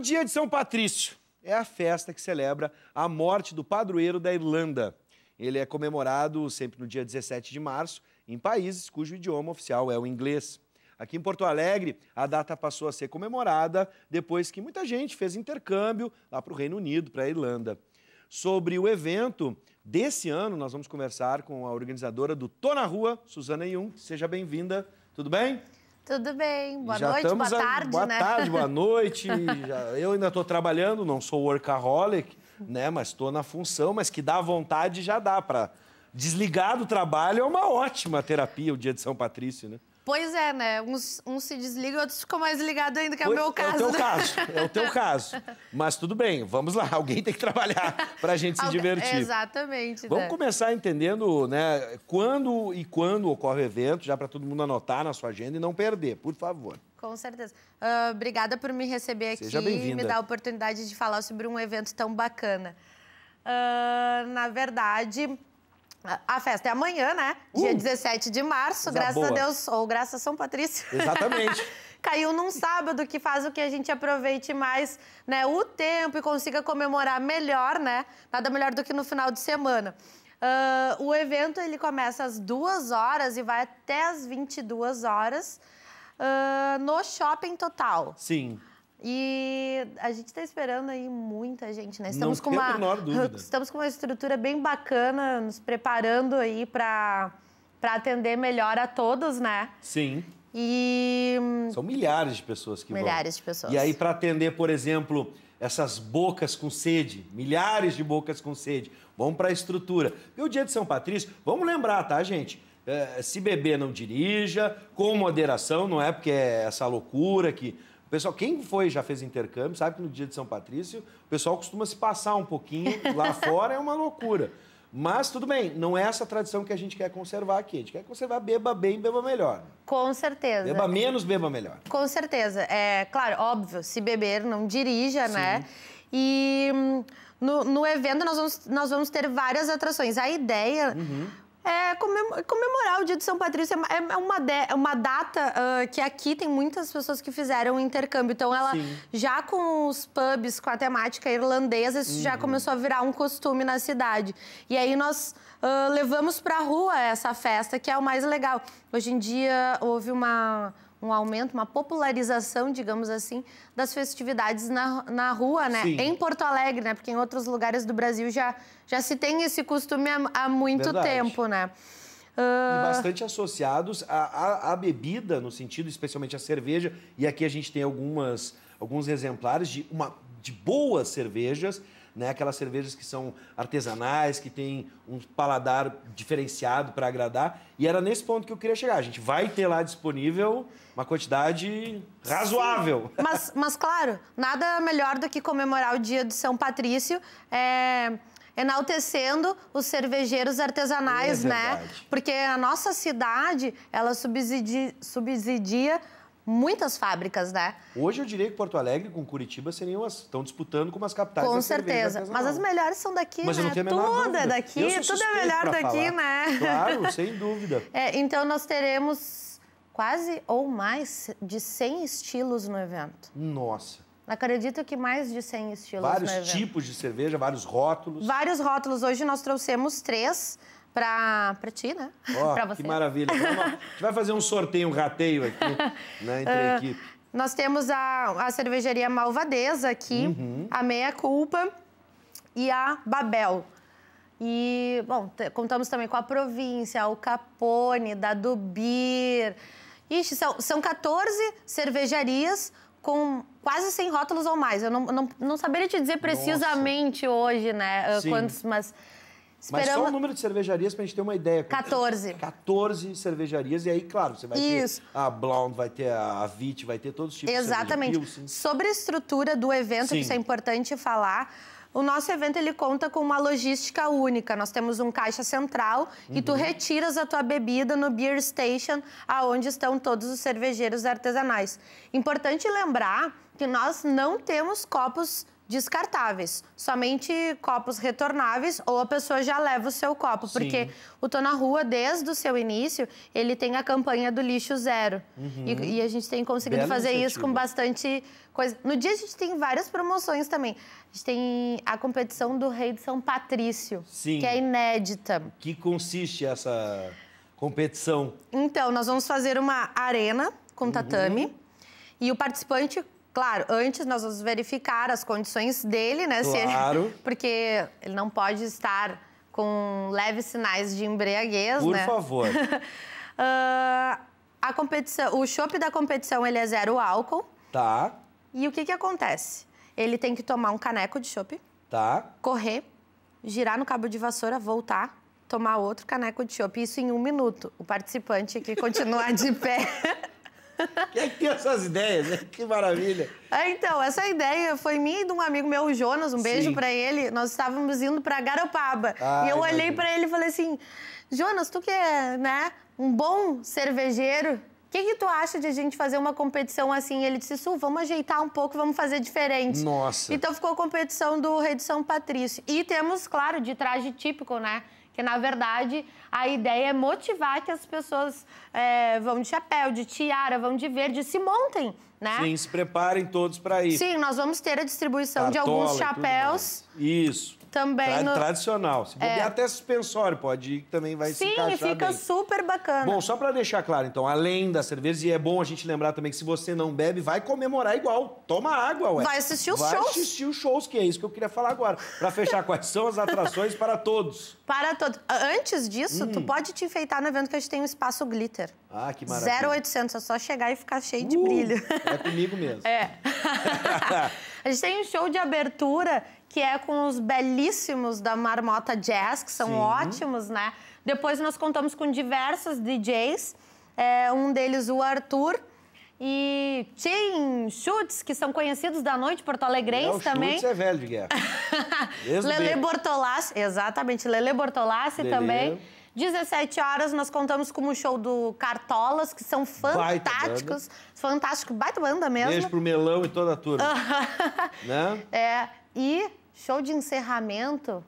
O dia de São Patrício é a festa que celebra a morte do padroeiro da Irlanda. Ele é comemorado sempre no dia 17 de março em países cujo idioma oficial é o inglês. Aqui em Porto Alegre, a data passou a ser comemorada depois que muita gente fez intercâmbio lá para o Reino Unido, para a Irlanda. Sobre o evento desse ano, nós vamos conversar com a organizadora do Tô na Rua, Suzana Jung. Seja bem-vinda. Tudo bem? Tudo bem. Boa já noite, boa a... tarde, boa né? tarde, boa noite. já... eu ainda estou trabalhando, não sou workaholic, né? Mas estou na função, mas que dá vontade já dá para desligar do trabalho é uma ótima terapia o dia de São Patrício, né? Pois é, né? Uns, uns se desligam, outros ficam mais ligados ainda, que é o meu é caso. É o teu caso, é o teu caso. Mas tudo bem, vamos lá, alguém tem que trabalhar para a gente se divertir. Exatamente. Vamos né? começar entendendo né, quando e quando ocorre o evento, já para todo mundo anotar na sua agenda e não perder, por favor. Com certeza. Uh, obrigada por me receber Seja aqui e me dar a oportunidade de falar sobre um evento tão bacana. Uh, na verdade, a festa é amanhã, né? Dia uh, 17 de março, graças boa. a Deus, ou graças a São Patrício. Exatamente. Caiu num sábado que faz o que a gente aproveite mais, né, o tempo e consiga comemorar melhor, né? Nada melhor do que no final de semana. Uh, o evento ele começa às duas horas e vai até às 22 horas uh, no shopping total. Sim. E a gente está esperando aí muita gente, né? Estamos Não com uma estamos com uma estrutura bem bacana, nos preparando aí para para atender melhor a todos, né? Sim. E são milhares de pessoas que milhares vão. de pessoas. E aí para atender, por exemplo, essas bocas com sede, milhares de bocas com sede, vamos para a estrutura. E o dia de São Patrício, vamos lembrar, tá, gente? É, se beber não dirija, com moderação, não é porque é essa loucura que pessoal, quem foi já fez intercâmbio, sabe que no dia de São Patrício, o pessoal costuma se passar um pouquinho. Lá fora é uma loucura. Mas tudo bem, não é essa tradição que a gente quer conservar aqui. A gente quer conservar beba bem, beba melhor. Com certeza. Beba menos, beba melhor. Com certeza. É claro, óbvio, se beber, não dirija, né? Sim. né? E hum, no, no, evento nós vamos, nós vamos ter várias atrações. A ideia. Uhum é, comemorar o dia de São Patrício é uma, é, é de, é uma data uh, que aqui tem muitas pessoas que fizeram intercâmbio. Então, ela Sim. já com os pubs, com a temática irlandesa, isso uhum. já começou a virar um costume na cidade. E aí nós uh, levamos pra rua essa festa, que é o mais legal. Hoje em dia houve uma um aumento, uma popularização, digamos assim, das festividades na, na rua, né? Sim. Em Porto Alegre, né? Porque em outros lugares do Brasil já, já se tem esse costume há, há muito Verdade. tempo, né? Uh... E ah, bastante associados à, à, à bebida, no sentido, especialmente à cerveja. E aqui a gente tem algumas, alguns exemplares de uma de boas cervejas, né? Aquelas cervejas que são artesanais, que tem um paladar diferenciado para agradar. E era nesse ponto que eu queria chegar. A gente vai ter lá disponível uma quantidade razoável. mas, mas claro, nada melhor do que comemorar o dia de São Patrício. É enaltecendo os cervejeiros artesanais, é né? Porque a nossa cidade, ela subsidia, subsidia muitas fábricas, né? Hoje eu diria que Porto Alegre com Curitiba seriam as estão disputando com as capitais Com certeza, mas as melhores são daqui, mas né? Eu não tenho a menor tudo é daqui, tudo é melhor daqui, falar. né? Claro, sem dúvida. É, então nós teremos quase ou mais de 100 estilos no evento. Nossa. Acredito que mais de 100 estilos. Vários tipos de cerveja, vários rótulos. Vários rótulos. Hoje nós trouxemos três para ti, né? Oh, você. Que maravilha. a gente vai fazer um sorteio, um rateio aqui, né, entre a ah, equipe. Uh, nós temos a, a cervejaria Malvadeza aqui, uhum. a Meia Culpa e a Babel. E, bom, contamos também com a Província, o Capone, da Dubir. Ixi, são, são 14 cervejarias com quase 100 rótulos ou mais. Eu não, não, não saberia te dizer precisamente Nossa. hoje, né? Ah, Sim. Quantos, mas Esperamos... Mas só o número de cervejarias para a gente ter uma ideia. 14. 14 cervejarias. E aí, claro, você vai Isso. ter a Blonde, vai ter a Vit, vai ter todos os tipos Exatamente. de Exatamente. Sobre a estrutura do evento, Sim. isso é importante falar. O nosso evento ele conta com uma logística única. Nós temos um caixa central uhum. e tu uhum. retiras a tua bebida no beer station, aonde estão todos os cervejeiros artesanais. Importante lembrar que nós não temos copos descartáveis, somente copos retornáveis ou a pessoa já leva o seu copo, Sim. porque o Tô na Rua, desde o seu início, ele tem a campanha do lixo zero. Uhum. E, e, a gente tem conseguido Bela fazer iniciativa. isso com bastante coisa. No dia a gente tem várias promoções também. A gente tem a competição do Rei de São Patrício, Sim. que é inédita. Que consiste essa competição? Então, nós vamos fazer uma arena com uhum. tatame uhum. e o participante Claro, antes nós vamos verificar as condições dele, né? Claro. Ele, porque ele não pode estar com leves sinais de embriaguez, Por né? Por favor. uh, a competição, o chope da competição, ele é zero álcool. Tá. E o que que acontece? Ele tem que tomar um caneco de chope. Tá. Correr, girar no cabo de vassoura, voltar, tomar outro caneco de chope. Isso em um minuto. O participante que continuar de pé... Quem é que tem essas ideias? Né? Que maravilha. É, então, essa ideia foi minha e de um amigo meu, Jonas, um beijo para ele. Nós estávamos indo para Garopaba. Ah, e eu imagina. olhei para ele e falei assim: Jonas, tu que é, né, um bom cervejeiro, o que, que, tu acha de a gente fazer uma competição assim? Ele disse, Su, vamos ajeitar um pouco, vamos fazer diferente. Nossa. Então ficou a competição do Rei de São Patrício. E temos, claro, de traje típico, né? Porque, na verdade, a ideia é motivar que as pessoas é, vão de chapéu, de tiara, vão de verde, se montem, né? Sim, se preparem todos para ir. Sim, nós vamos ter a distribuição Cartola, de alguns chapéus. Isso. Também. Tra no... Tradicional. Se beber é. até suspensório, pode ir, que também vai Sim, se Sim, fica bem. super bacana. Bom, só para deixar claro, então, além da cerveja e é bom a gente lembrar também que se você não bebe, vai comemorar igual. Toma água, ué. Vai assistir os vai shows. Vai assistir os shows, que é isso que eu queria falar agora. Para fechar, quais são as atrações para todos? Para todos. Antes disso, hum. tu pode te enfeitar no evento que a gente tem um espaço glitter. Ah, que maravilha. 0800, é só chegar e ficar cheio uh, de brilho. É comigo mesmo. É. a gente tem um show de abertura que é com os belíssimos da Marmota Jazz, que são Sim. ótimos, né? Depois nós contamos com diversos DJs, é, um deles o Arthur, e Tim Schutz, que são conhecidos da noite porto alegrense Léo também. Schutz é velho de guerra. Lele Bortolassi, exatamente, Lele Bortolassi Lelê. também. 17 horas nós contamos com o show do Cartolas, que são fantásticos. Baita fantástico, baita banda mesmo. Beijo pro Melão e toda a turma. né? É. E show de encerramento,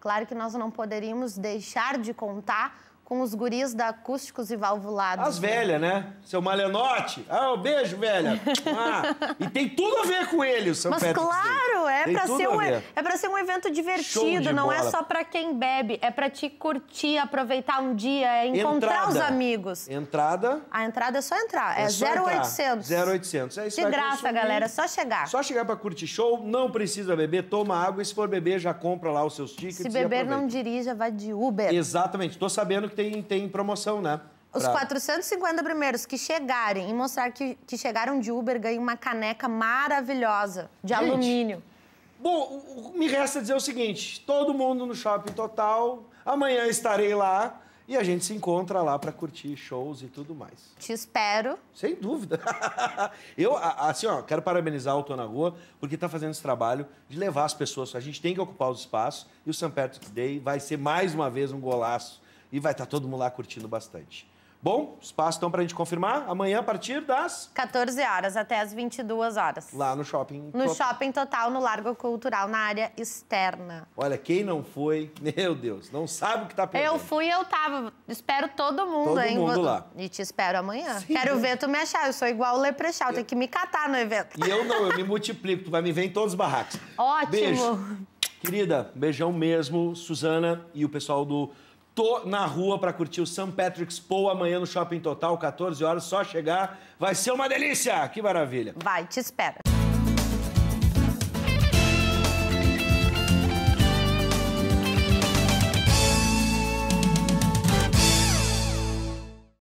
claro que nós não poderíamos deixar de contar com os guris da Acústicos e Valvulados. As velhas, né? Seu Malenote. Ah, um beijo, velha. Ah, e tem tudo a ver com ele, o São Mas claro, é para ser um é ser um evento divertido, não é bola. é só para quem bebe, é para te curtir, aproveitar um dia, é encontrar entrada. os amigos. Entrada? A entrada é só entrar, é, é só 0800. Entrar. 0800. É isso De graça, galera, só chegar. Só chegar para curtir show, não precisa beber, toma água e se for beber já compra lá os seus tickets. Se beber não dirija, vai de Uber. Exatamente. Estou sabendo que tem tem promoção, né? Os 450 primeiros que chegarem e mostrar que, que chegaram de Uber ganham uma caneca maravilhosa de Gente. alumínio. Bom, me resta dizer o seguinte: todo mundo no shopping total. Amanhã estarei lá e a gente se encontra lá para curtir shows e tudo mais. Te espero. Sem dúvida. Eu, assim, ó, quero parabenizar o Tô na Rua, porque está fazendo esse trabalho de levar as pessoas. A gente tem que ocupar os espaços e o St. Patrick's Day vai ser mais uma vez um golaço e vai estar tá todo mundo lá curtindo bastante. Bom, espaço então para a gente confirmar. Amanhã a partir das 14 horas até as 22 horas. Lá no shopping. No shopping total, no Largo Cultural, na área externa. Olha, quem não foi, meu Deus, não sabe o que está perdendo. Eu fui, eu tava. Espero todo mundo, todo hein? Todo mundo lá. E te espero amanhã. Sim, Quero né? ver tu me achar. Eu sou igual o Leprechal, eu... tem que me catar no evento. E eu não, eu me multiplico. Tu vai me ver em todos os barracos. Ótimo. Beijo. Querida, beijão mesmo, Suzana e o pessoal do Tô na rua para curtir o St. Patrick's Pool amanhã no Shopping Total, 14 horas, só chegar. Vai ser uma delícia! Que maravilha! Vai, te espera.